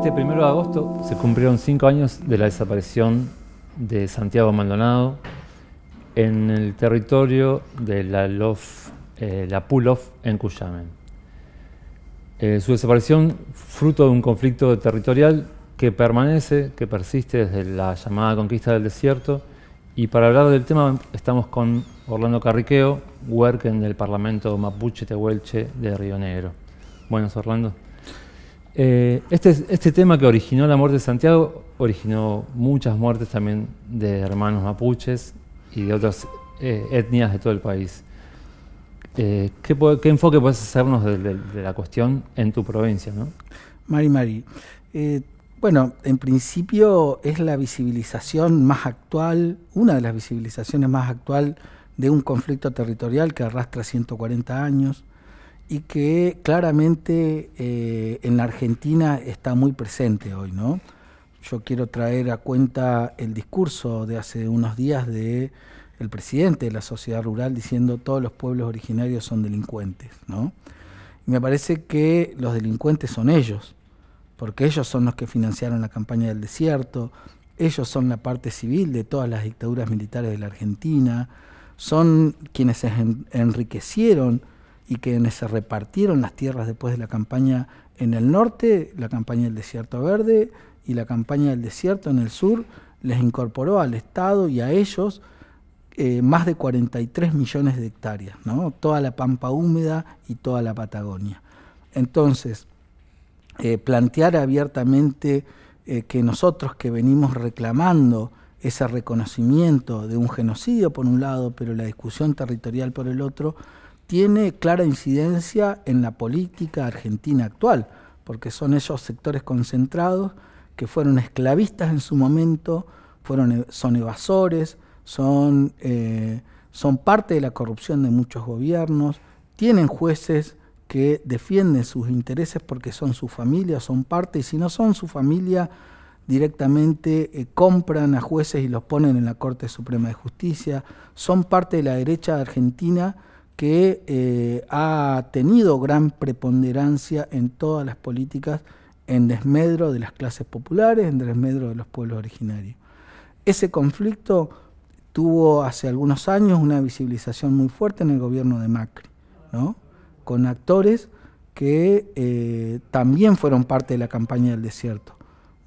Este primero de agosto se cumplieron cinco años de la desaparición de Santiago Maldonado en el territorio de la, Lof, eh, Pulof en Cuyamen. Eh, su desaparición fruto de un conflicto territorial que permanece, que persiste desde la llamada conquista del desierto. Y para hablar del tema estamos con Orlando Carriqueo, en del Parlamento Mapuche Tehuelche de Río Negro. Buenos, Orlando. Eh, este, este tema que originó la muerte de Santiago originó muchas muertes también de hermanos mapuches y de otras eh, etnias de todo el país. Eh, ¿qué, enfoque puedes hacernos de, la cuestión en tu provincia? ¿no? Mari Mari, bueno, en principio es la visibilización más actual, una de las visibilizaciones más actual de un conflicto territorial que arrastra 140 años, y que claramente eh, en la Argentina está muy presente hoy, ¿no? Yo quiero traer a cuenta el discurso de hace unos días de el presidente de la sociedad rural diciendo todos los pueblos originarios son delincuentes, ¿no? me parece que los delincuentes son ellos, porque ellos son los que financiaron la campaña del desierto, ellos son la parte civil de todas las dictaduras militares de la Argentina, son quienes se enriquecieron y quienes se repartieron las tierras después de la campaña en el norte, la campaña del desierto verde y la campaña del desierto en el sur, les incorporó al Estado y a ellos eh, más de 43 millones de hectáreas, ¿no? toda la pampa húmeda y toda la Patagonia. Entonces, eh, plantear abiertamente eh, que nosotros que venimos reclamando ese reconocimiento de un genocidio por un lado, pero la discusión territorial por el otro, tiene clara incidencia en la política argentina actual, porque son ellos sectores concentrados que fueron esclavistas en su momento, e, son evasores, son, eh, son parte de la corrupción de muchos gobiernos, tienen jueces que defienden sus intereses porque son su familia, son parte, y si no son su familia, directamente eh, compran a jueces y los ponen en la Corte Suprema de Justicia, son parte de la derecha argentina que eh, ha tenido gran preponderancia en todas las políticas en desmedro de las clases populares, en desmedro de los pueblos originarios. Ese conflicto tuvo hace algunos años una visibilización muy fuerte en el gobierno de Macri, ¿no? con actores que eh, también fueron parte de la campaña del desierto.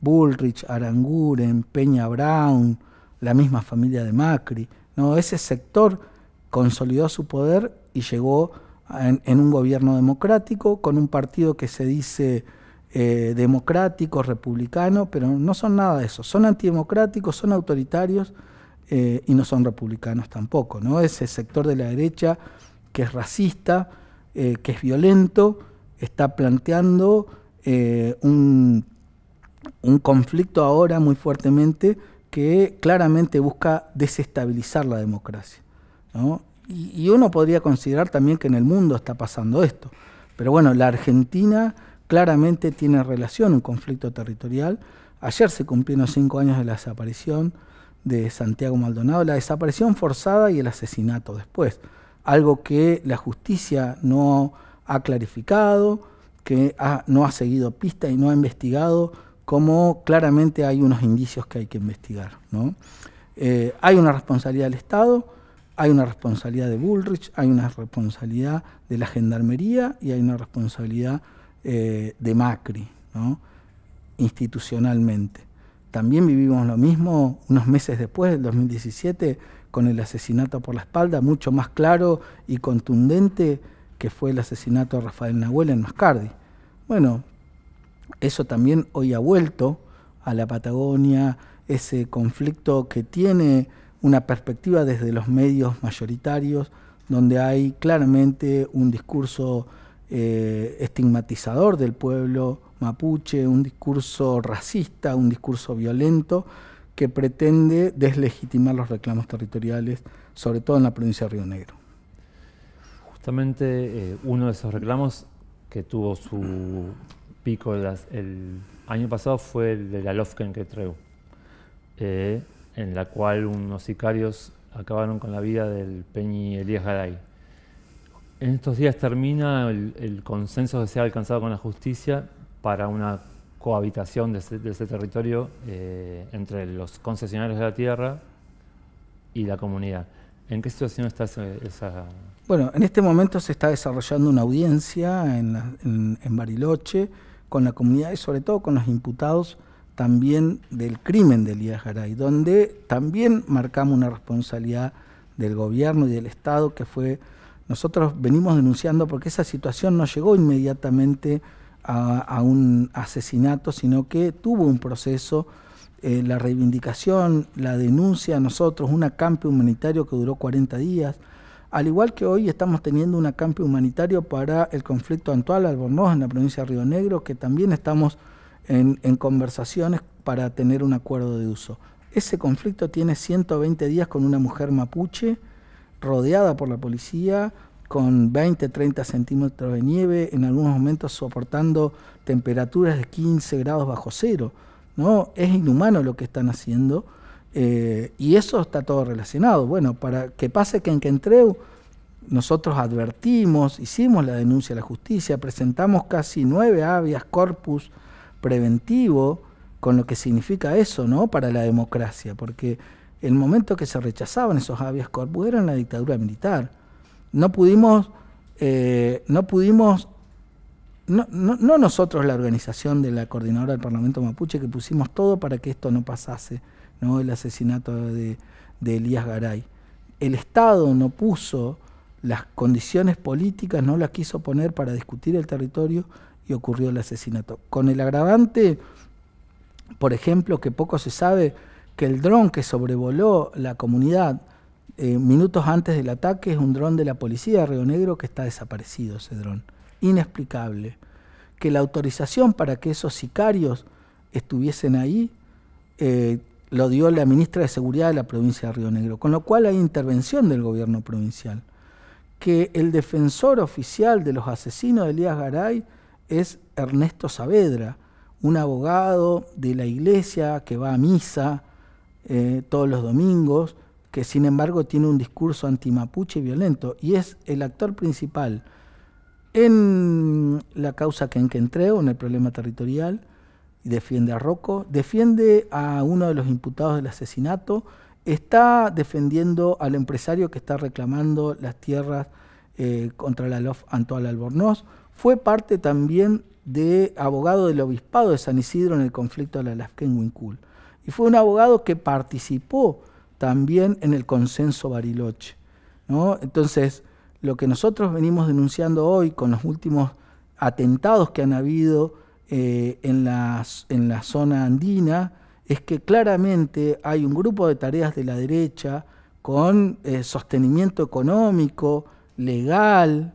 Bullrich, Aranguren, Peña Brown, la misma familia de Macri. ¿no? Ese sector consolidó su poder y llegó en, un gobierno democrático con un partido que se dice eh, democrático, republicano, pero no son nada de eso. Son antidemocráticos, son autoritarios eh, y no son republicanos tampoco. ¿no? Es sector de la derecha que es racista, eh, que es violento, está planteando un, un conflicto ahora muy fuertemente que claramente busca desestabilizar la democracia. ¿no? y, uno podría considerar también que en el mundo está pasando esto. Pero bueno, la Argentina claramente tiene relación un conflicto territorial. Ayer se cumplieron cinco años de la desaparición de Santiago Maldonado, la desaparición forzada y el asesinato después. Algo que la justicia no ha clarificado, que no ha seguido pista y no ha investigado, como claramente hay unos indicios que hay que investigar. Eh, hay una responsabilidad del Estado hay una responsabilidad de Bullrich, hay una responsabilidad de la Gendarmería y hay una responsabilidad eh, de Macri, institucionalmente. También vivimos lo mismo unos meses después, del 2017, con el asesinato por la espalda, mucho más claro y contundente que fue el asesinato de Rafael Nahuel en Mascardi. Bueno, eso también hoy ha vuelto a la Patagonia, ese conflicto que tiene una perspectiva desde los medios mayoritarios, donde hay claramente un discurso eh, estigmatizador del pueblo mapuche, un discurso racista, un discurso violento que pretende deslegitimar los reclamos territoriales, sobre todo en la provincia de Río Negro. Justamente eh, uno de esos reclamos que tuvo su pico el año pasado fue el de la Lofken que traigo. Eh, en la cual unos sicarios acabaron con la vida del Peñi Elías Garay. En estos días termina el, consenso que se ha alcanzado con la justicia para una cohabitación de ese, territorio eh, entre los concesionarios de la tierra y la comunidad. ¿En qué situación está esa...? Bueno, en este momento se está desarrollando una audiencia en Bariloche con la comunidad y sobre todo con los imputados también del crimen de Elías Garay, donde también marcamos una responsabilidad del gobierno y del Estado que fue, nosotros venimos denunciando porque esa situación no llegó inmediatamente a, un asesinato, sino que tuvo un proceso, eh, la reivindicación, la denuncia a nosotros, un acampe humanitario que duró 40 días, al igual que hoy estamos teniendo un acampe humanitario para el conflicto actual Albornoz en la provincia de Río Negro, que también estamos en, conversaciones para tener un acuerdo de uso. Ese conflicto tiene 120 días con una mujer mapuche rodeada por la policía, con 20, 30 centímetros de nieve, en algunos momentos soportando temperaturas de 15 grados bajo cero. ¿no? Es inhumano lo que están haciendo eh, y eso está todo relacionado. Bueno, para que pase que en Quentreu nosotros advertimos, hicimos la denuncia a la justicia, presentamos casi nueve avias corpus preventivo con lo que significa eso, ¿no? Para la democracia, porque el momento que se rechazaban esos habeas corpus era en la dictadura militar. No pudimos, eh, no pudimos, no, nosotros la organización de la coordinadora del Parlamento Mapuche que pusimos todo para que esto no pasase, ¿no? El asesinato de, de Elías Garay. El Estado no puso las condiciones políticas, no las quiso poner para discutir el territorio y ocurrió el asesinato. Con el agravante, por ejemplo, que poco se sabe que el dron que sobrevoló la comunidad eh, minutos antes del ataque es un dron de la policía de Río Negro que está desaparecido ese dron. Inexplicable. Que la autorización para que esos sicarios estuviesen ahí eh, lo dio la ministra de Seguridad de la provincia de Río Negro, con lo cual hay intervención del gobierno provincial. Que el defensor oficial de los asesinos de Elías Garay es Ernesto Saavedra, un abogado de la iglesia que va a misa eh, todos los domingos, que sin embargo tiene un discurso antimapuche y violento, y es el actor principal en la causa que entré, en el problema territorial, y defiende a Rocco, defiende a uno de los imputados del asesinato, está defendiendo al empresario que está reclamando las tierras eh, contra la LOF Albornoz, fue parte también de abogado del obispado de San Isidro en el conflicto de la Wincul. Y fue un abogado que participó también en el consenso Bariloche. Entonces, lo que nosotros venimos denunciando hoy con los últimos atentados que han habido eh, en, la, zona andina es que claramente hay un grupo de tareas de la derecha con eh, sostenimiento económico, legal,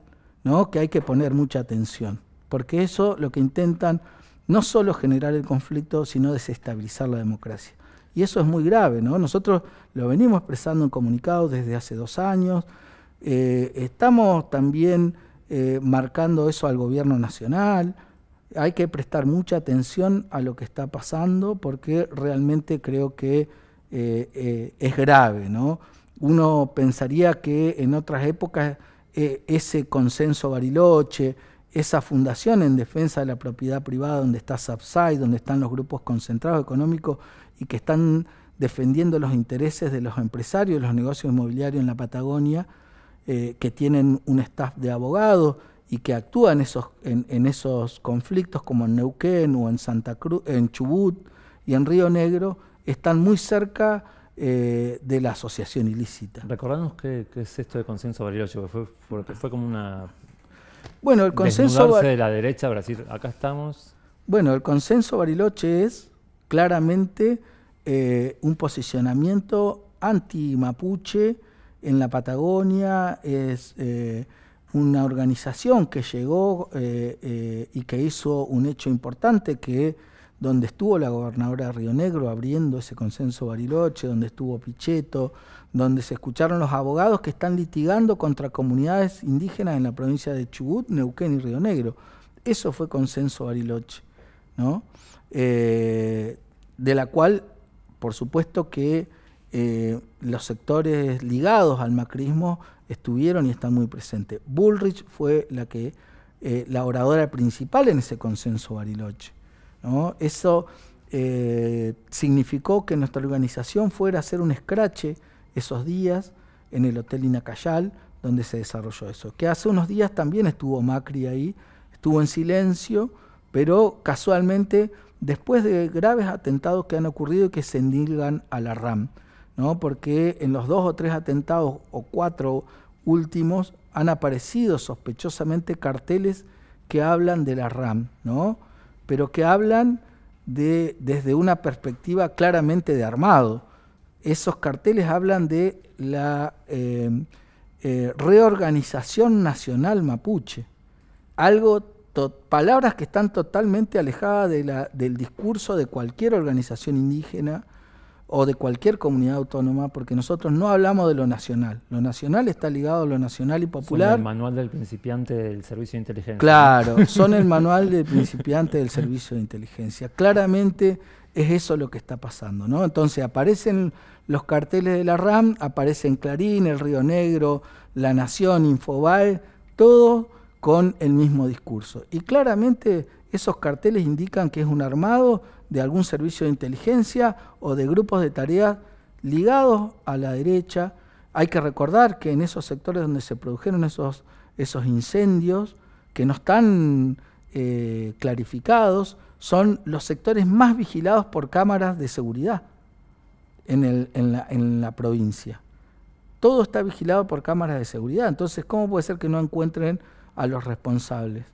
que hay que poner mucha atención, porque eso lo que intentan no solo generar el conflicto, sino desestabilizar la democracia. Y eso es muy grave, Nosotros lo venimos expresando en comunicados desde hace dos años, eh, estamos también eh, marcando eso al gobierno nacional, hay que prestar mucha atención a lo que está pasando porque realmente creo que eh, es grave, Uno pensaría que en otras épocas e, ese consenso Bariloche, esa fundación en defensa de la propiedad privada donde está SAPSAI, donde están los grupos concentrados económicos y que están defendiendo los intereses de los empresarios, los negocios inmobiliarios en la Patagonia, eh, que tienen un staff de abogados y que actúan esos, en, en, esos conflictos como en Neuquén o en Santa Cruz, en Chubut y en Río Negro, están muy cerca eh, de la asociación ilícita. Recordamos qué, es esto de consenso Bariloche, porque fue, fue como una... Bueno, el consenso... de la derecha, Brasil, acá estamos. Bueno, el consenso Bariloche es claramente eh, un posicionamiento anti-mapuche en la Patagonia, es eh, una organización que llegó y que hizo un hecho importante que donde estuvo la gobernadora de Río Negro abriendo ese consenso Bariloche, donde estuvo Pichetto, donde se escucharon los abogados que están litigando contra comunidades indígenas en la provincia de Chubut, Neuquén y Río Negro. Eso fue consenso Bariloche, ¿no? Eh, de la cual, por supuesto que eh, los sectores ligados al macrismo estuvieron y están muy presentes. Bullrich fue la que eh, la oradora principal en ese consenso Bariloche. Eso eh, significó que nuestra organización fuera a hacer un escrache esos días en el Hotel Inacayal, donde se desarrolló eso. Que hace unos días también estuvo Macri ahí, estuvo en silencio, pero casualmente después de graves atentados que han ocurrido y que se endilgan a la RAM, ¿no? porque en los dos o tres atentados o cuatro últimos han aparecido sospechosamente carteles que hablan de la RAM, ¿no? pero que hablan de, desde una perspectiva claramente de armado. Esos carteles hablan de la eh, eh, reorganización nacional mapuche, algo palabras que están totalmente alejadas del discurso de cualquier organización indígena o de cualquier comunidad autónoma, porque nosotros no hablamos de lo nacional. Lo nacional está ligado a lo nacional y popular. Son el manual del principiante del servicio de inteligencia. Claro, son el manual del principiante del servicio de inteligencia. Claramente es eso lo que está pasando, ¿no? Entonces aparecen los carteles de la RAM, aparecen Clarín, El Río Negro, La Nación, Infobae, todo con el mismo discurso. Y claramente esos carteles indican que es un armado de algún servicio de inteligencia o de grupos de tareas ligados a la derecha. Hay que recordar que en esos sectores donde se produjeron esos, esos incendios, que no están eh, clarificados, son los sectores más vigilados por cámaras de seguridad en, en, la, en la provincia. Todo está vigilado por cámaras de seguridad, entonces ¿cómo puede ser que no encuentren a los responsables?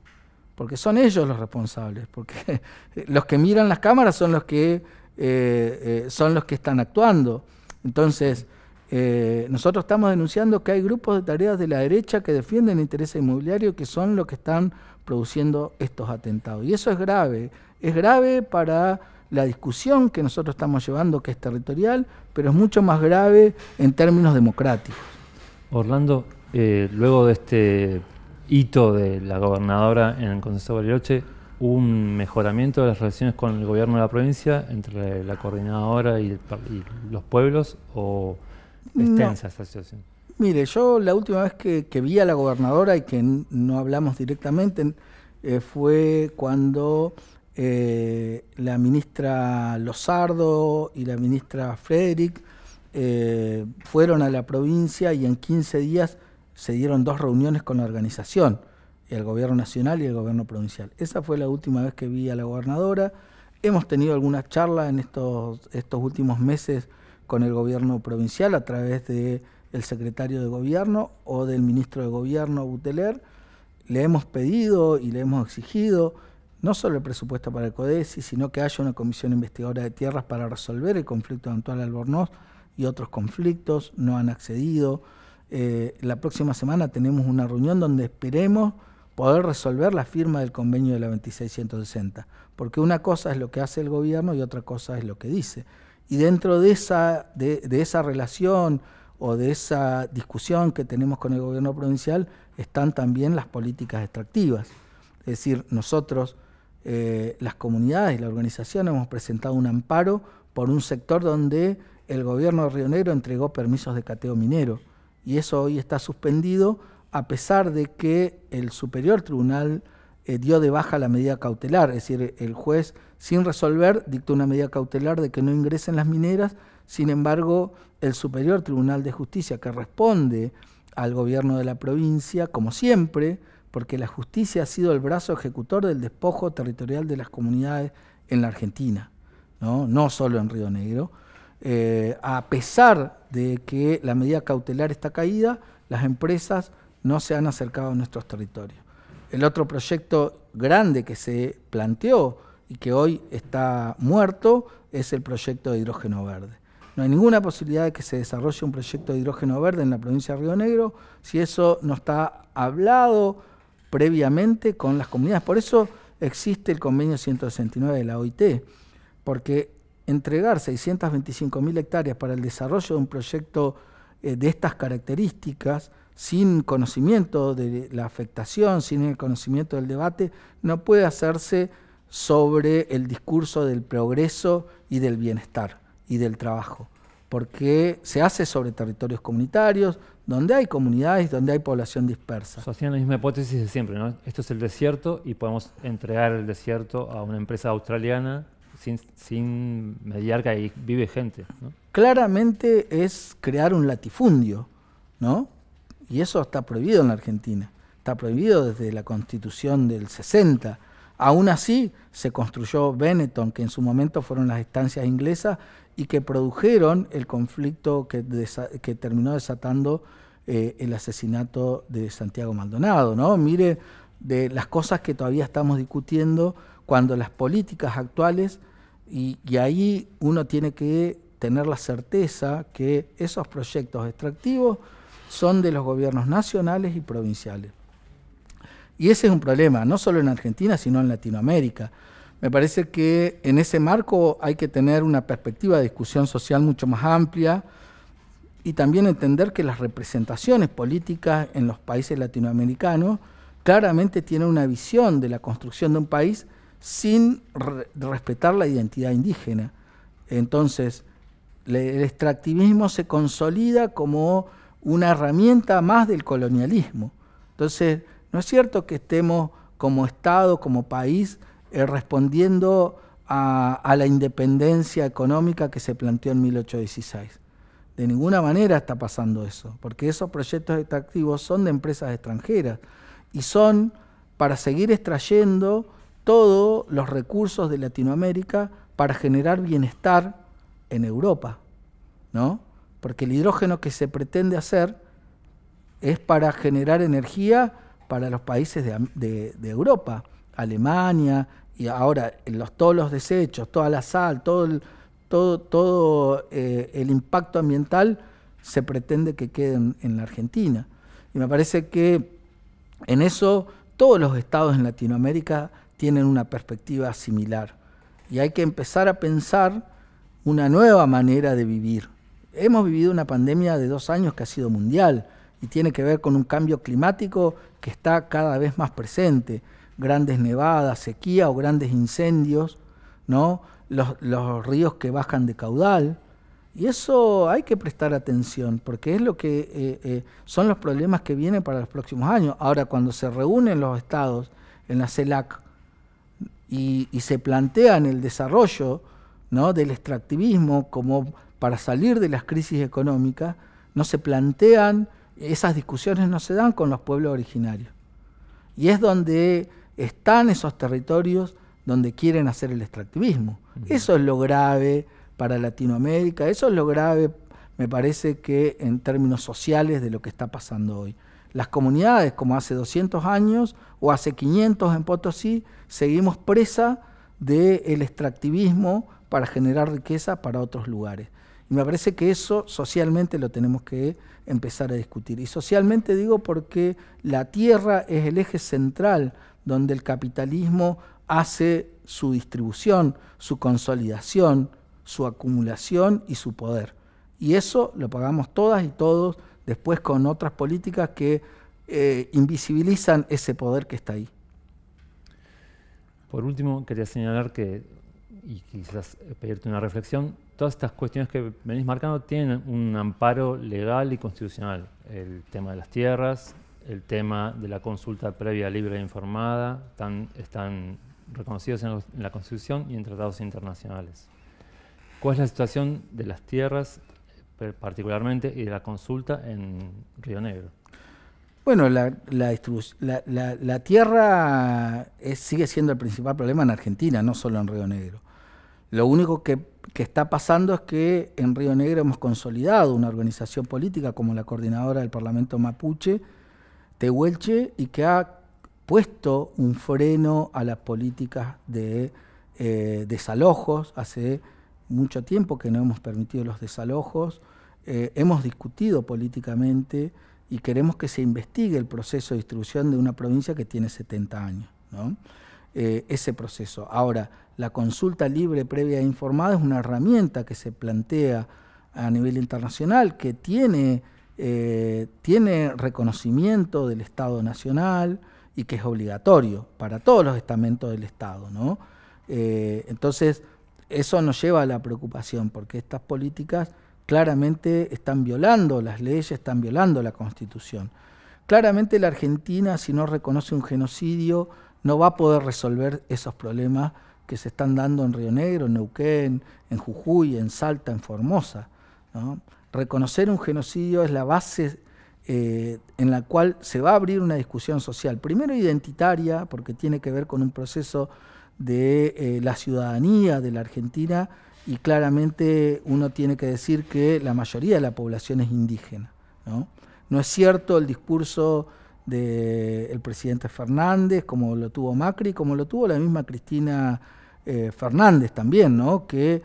porque son ellos los responsables, porque los que miran las cámaras son los que, eh, eh, son los que están actuando. Entonces, eh, nosotros estamos denunciando que hay grupos de tareas de la derecha que defienden interés inmobiliario, que son los que están produciendo estos atentados. Y eso es grave, es grave para la discusión que nosotros estamos llevando, que es territorial, pero es mucho más grave en términos democráticos. Orlando, luego de este hito de la gobernadora en el Consejo de Bariloche, un mejoramiento de las relaciones con el gobierno de la provincia entre la coordinadora y, los pueblos o extensa no. esta situación? Mire, yo la última vez que, vi a la gobernadora y que no hablamos directamente eh, fue cuando eh, la ministra Lozardo y la ministra Frederick eh, fueron a la provincia y en 15 días se dieron dos reuniones con la organización, el gobierno nacional y el gobierno provincial. Esa fue la última vez que vi a la gobernadora. Hemos tenido alguna charla en estos, estos últimos meses con el gobierno provincial a través del secretario de gobierno o del ministro de gobierno Buteler. Le hemos pedido y le hemos exigido no solo el presupuesto para el CODESI, sino que haya una comisión investigadora de tierras para resolver el conflicto de Antoine Albornoz y otros conflictos. No han accedido. Eh, la próxima semana tenemos una reunión donde esperemos poder resolver la firma del convenio de la 2660, porque una cosa es lo que hace el gobierno y otra cosa es lo que dice. Y dentro de esa, de, esa relación o de esa discusión que tenemos con el gobierno provincial están también las políticas extractivas. Es decir, nosotros, eh, las comunidades y la organización hemos presentado un amparo por un sector donde el gobierno de entregó permisos de cateo minero y eso hoy está suspendido a pesar de que el Superior Tribunal eh, dio de baja la medida cautelar, es decir, el juez sin resolver dictó una medida cautelar de que no ingresen las mineras, sin embargo, el Superior Tribunal de Justicia que responde al gobierno de la provincia, como siempre, porque la justicia ha sido el brazo ejecutor del despojo territorial de las comunidades en la Argentina, no, no solo en Río Negro, eh, a pesar de que la medida cautelar está caída, las empresas no se han acercado a nuestros territorios. El otro proyecto grande que se planteó y que hoy está muerto es el proyecto de hidrógeno verde. No hay ninguna posibilidad de que se desarrolle un proyecto de hidrógeno verde en la provincia de Río Negro si eso no está hablado previamente con las comunidades. Por eso existe el convenio 169 de la OIT, porque entregar 625 mil hectáreas para el desarrollo de un proyecto eh, de estas características, sin conocimiento de la afectación, sin el conocimiento del debate, no puede hacerse sobre el discurso del progreso y del bienestar y del trabajo, porque se hace sobre territorios comunitarios, donde hay comunidades, donde hay población dispersa. O la misma hipótesis de siempre, ¿no? Esto es el desierto y podemos entregar el desierto a una empresa australiana sin, sin mediar vive gente. Claramente es crear un latifundio, ¿no? Y eso está prohibido en la Argentina. Está prohibido desde la constitución del 60. Aún así, se construyó Benetton, que en su momento fueron las estancias inglesas y que produjeron el conflicto que, terminó desatando eh, el asesinato de Santiago Maldonado. ¿no? Mire de las cosas que todavía estamos discutiendo cuando las políticas actuales y, ahí uno tiene que tener la certeza que esos proyectos extractivos son de los gobiernos nacionales y provinciales. Y ese es un problema, no solo en Argentina, sino en Latinoamérica. Me parece que en ese marco hay que tener una perspectiva de discusión social mucho más amplia y también entender que las representaciones políticas en los países latinoamericanos claramente tienen una visión de la construcción de un país sin respetar la identidad indígena. Entonces, el extractivismo se consolida como una herramienta más del colonialismo. Entonces, no es cierto que estemos como Estado, como país, eh, respondiendo a, la independencia económica que se planteó en 1816. De ninguna manera está pasando eso, porque esos proyectos extractivos son de empresas extranjeras y son para seguir extrayendo todos los recursos de Latinoamérica para generar bienestar en Europa, ¿no? Porque el hidrógeno que se pretende hacer es para generar energía para los países de, Europa, Alemania, y ahora todos los desechos, toda la sal, todo el, eh, impacto ambiental se pretende que quede en la Argentina. Y me parece que en eso todos los estados en Latinoamérica tienen una perspectiva similar. Y hay que empezar a pensar una nueva manera de vivir. Hemos vivido una pandemia de dos años que ha sido mundial y tiene que ver con un cambio climático que está cada vez más presente. Grandes nevadas, sequía o grandes incendios, ¿no? los, ríos que bajan de caudal. Y eso hay que prestar atención, porque es lo que eh, eh, son los problemas que vienen para los próximos años. Ahora, cuando se reúnen los estados en la CELAC y, se plantean el desarrollo ¿no? del extractivismo como para salir de las crisis económicas, no se plantean, esas discusiones no se dan con los pueblos originarios. Y es donde están esos territorios donde quieren hacer el extractivismo. Eso es lo grave para Latinoamérica, eso es lo grave, me parece que en términos sociales de lo que está pasando hoy. Las comunidades, como hace 200 años o hace 500 en Potosí, seguimos presa del extractivismo para generar riqueza para otros lugares. Y me parece que eso socialmente lo tenemos que empezar a discutir. Y socialmente digo porque la tierra es el eje central donde el capitalismo hace su distribución, su consolidación, su acumulación y su poder. Y eso lo pagamos todas y todos después con otras políticas que eh, invisibilizan ese poder que está ahí. Por último, quería señalar que, y quizás pedirte una reflexión, todas estas cuestiones que venís marcando tienen un amparo legal y constitucional. El tema de las tierras, el tema de la consulta previa, libre e informada, están, reconocidos en la Constitución y en tratados internacionales. ¿Cuál es la situación de las tierras particularmente, y de la consulta en Río Negro? Bueno, la, la, tierra sigue siendo el principal problema en Argentina, no solo en Río Negro. Lo único que, está pasando es que en Río Negro hemos consolidado una organización política como la coordinadora del Parlamento Mapuche, Tehuelche, y que ha puesto un freno a las políticas de eh, desalojos hace mucho tiempo que no hemos permitido los desalojos, eh, hemos discutido políticamente y queremos que se investigue el proceso de distribución de una provincia que tiene 70 años. Eh, ese proceso. Ahora, la consulta libre, previa e informada es una herramienta que se plantea a nivel internacional, que tiene, eh, tiene reconocimiento del Estado Nacional y que es obligatorio para todos los estamentos del Estado. ¿no? entonces, eso nos lleva a la preocupación, porque estas políticas claramente están violando las leyes, están violando la Constitución. Claramente la Argentina, si no reconoce un genocidio, no va a poder resolver esos problemas que se están dando en Río Negro, en Neuquén, en Jujuy, en Salta, en Formosa. Reconocer un genocidio es la base eh, en la cual se va a abrir una discusión social, primero identitaria, porque tiene que ver con un proceso de eh, la ciudadanía de la Argentina y claramente uno tiene que decir que la mayoría de la población es indígena. No, es cierto el discurso del presidente Fernández, como lo tuvo Macri, como lo tuvo la misma Cristina eh, Fernández también, que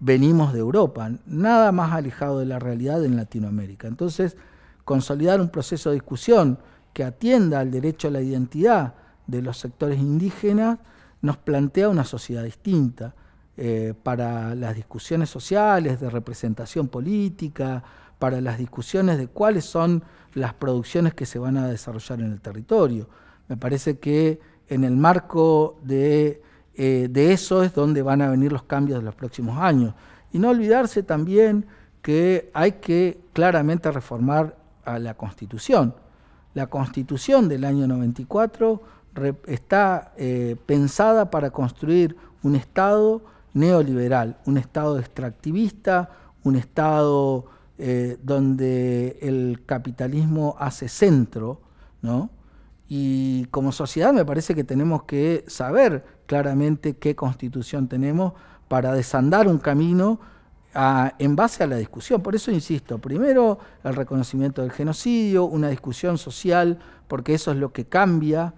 venimos de Europa, nada más alejado de la realidad en Latinoamérica. Entonces, consolidar un proceso de discusión que atienda al derecho a la identidad de los sectores indígenas nos plantea una sociedad distinta eh, para las discusiones sociales, de representación política, para las discusiones de cuáles son las producciones que se van a desarrollar en el territorio. Me parece que en el marco de, eh, de eso es donde van a venir los cambios de los próximos años. Y no olvidarse también que hay que claramente reformar a la Constitución. La Constitución del año 94 está eh, pensada para construir un Estado neoliberal, un Estado extractivista, un Estado eh, donde el capitalismo hace centro, Y como sociedad me parece que tenemos que saber claramente qué constitución tenemos para desandar un camino ah, en base a la discusión. Por eso insisto, primero el reconocimiento del genocidio, una discusión social, porque eso es lo que cambia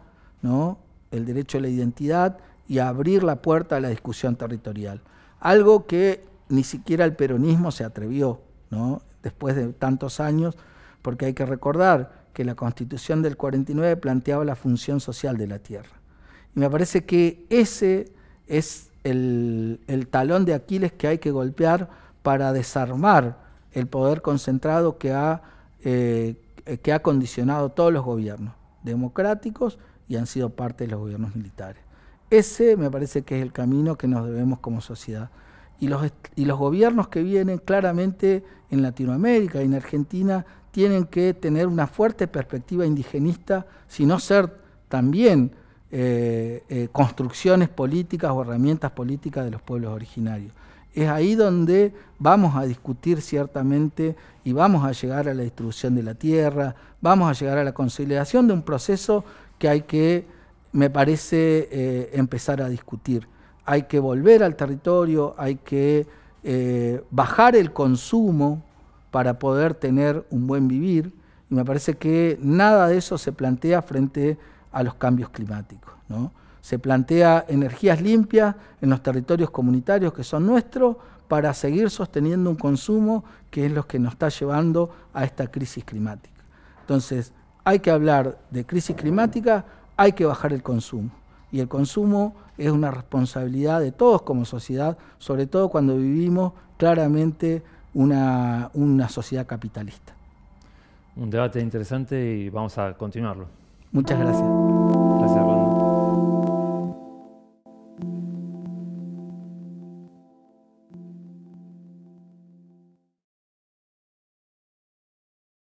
el derecho a la identidad y abrir la puerta a la discusión territorial. Algo que ni siquiera el peronismo se atrevió, después de tantos años, porque hay que recordar que la constitución del 49 planteaba la función social de la tierra. Y me parece que ese es el, talón de Aquiles que hay que golpear para desarmar el poder concentrado que ha, eh, que ha condicionado todos los gobiernos, democráticos y han sido parte de los gobiernos militares. Ese me parece que es el camino que nos debemos como sociedad. Y los, y los gobiernos que vienen claramente en Latinoamérica y en Argentina tienen que tener una fuerte perspectiva indigenista, sino ser también eh, eh, construcciones políticas o herramientas políticas de los pueblos originarios. Es ahí donde vamos a discutir ciertamente y vamos a llegar a la distribución de la tierra, vamos a llegar a la consolidación de un proceso que hay que, me parece, eh, empezar a discutir. Hay que volver al territorio, hay que eh, bajar el consumo para poder tener un buen vivir. Y me parece que nada de eso se plantea frente a los cambios climáticos. ¿no? Se plantea energías limpias en los territorios comunitarios que son nuestros para seguir sosteniendo un consumo que es lo que nos está llevando a esta crisis climática. Entonces, hay que hablar de crisis climática, hay que bajar el consumo. Y el consumo es una responsabilidad de todos como sociedad, sobre todo cuando vivimos claramente una, sociedad capitalista. Un debate interesante y vamos a continuarlo. Muchas gracias.